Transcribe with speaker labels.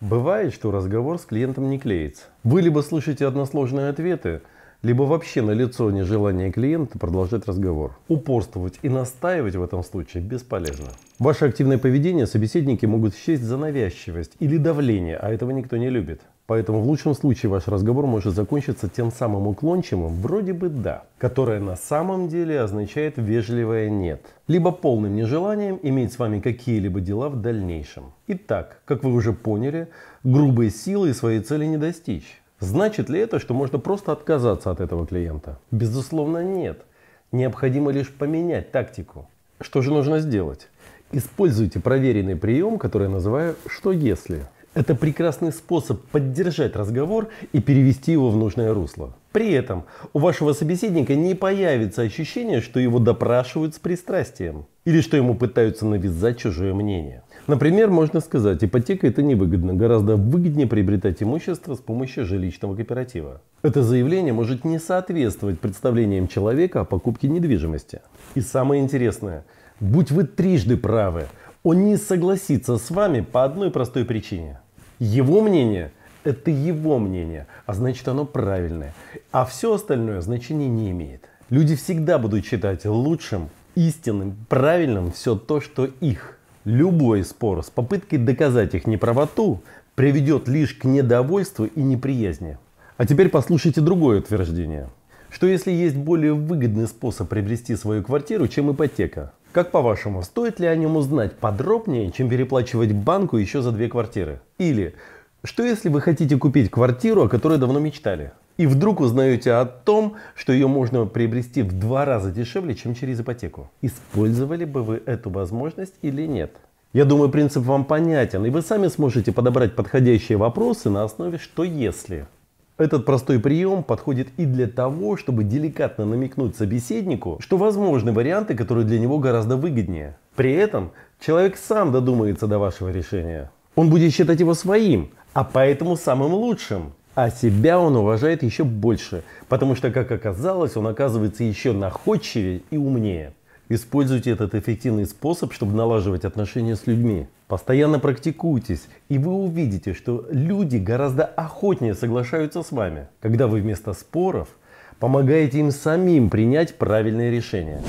Speaker 1: Бывает, что разговор с клиентом не клеится. Вы либо слышите односложные ответы, либо вообще на лицо нежелание клиента продолжать разговор. Упорствовать и настаивать в этом случае бесполезно. Ваше активное поведение собеседники могут счесть за навязчивость или давление, а этого никто не любит. Поэтому в лучшем случае ваш разговор может закончиться тем самым уклончивым «вроде бы да», которое на самом деле означает вежливое «нет», либо полным нежеланием иметь с вами какие-либо дела в дальнейшем. Итак, как вы уже поняли, грубой силой своей цели не достичь. Значит ли это, что можно просто отказаться от этого клиента? Безусловно, нет. Необходимо лишь поменять тактику. Что же нужно сделать? Используйте проверенный прием, который я называю «что если». Это прекрасный способ поддержать разговор и перевести его в нужное русло. При этом у вашего собеседника не появится ощущение, что его допрашивают с пристрастием или что ему пытаются навязать чужое мнение. Например, можно сказать, ипотека это невыгодно, гораздо выгоднее приобретать имущество с помощью жилищного кооператива. Это заявление может не соответствовать представлениям человека о покупке недвижимости. И самое интересное, будь вы трижды правы, он не согласится с вами по одной простой причине. Его мнение – это его мнение, а значит оно правильное. А все остальное значения не имеет. Люди всегда будут считать лучшим, истинным, правильным все то, что их. Любой спор с попыткой доказать их неправоту приведет лишь к недовольству и неприязни. А теперь послушайте другое утверждение. Что если есть более выгодный способ приобрести свою квартиру, чем ипотека? Как по-вашему, стоит ли о нем узнать подробнее, чем переплачивать банку еще за две квартиры? Или что если вы хотите купить квартиру, о которой давно мечтали? И вдруг узнаете о том, что ее можно приобрести в два раза дешевле, чем через ипотеку. Использовали бы вы эту возможность или нет? Я думаю, принцип вам понятен, и вы сами сможете подобрать подходящие вопросы на основе «что если». Этот простой прием подходит и для того, чтобы деликатно намекнуть собеседнику, что возможны варианты, которые для него гораздо выгоднее. При этом человек сам додумается до вашего решения. Он будет считать его своим, а поэтому самым лучшим. А себя он уважает еще больше, потому что, как оказалось, он оказывается еще находчивее и умнее. Используйте этот эффективный способ, чтобы налаживать отношения с людьми. Постоянно практикуйтесь, и вы увидите, что люди гораздо охотнее соглашаются с вами, когда вы вместо споров помогаете им самим принять правильные решения.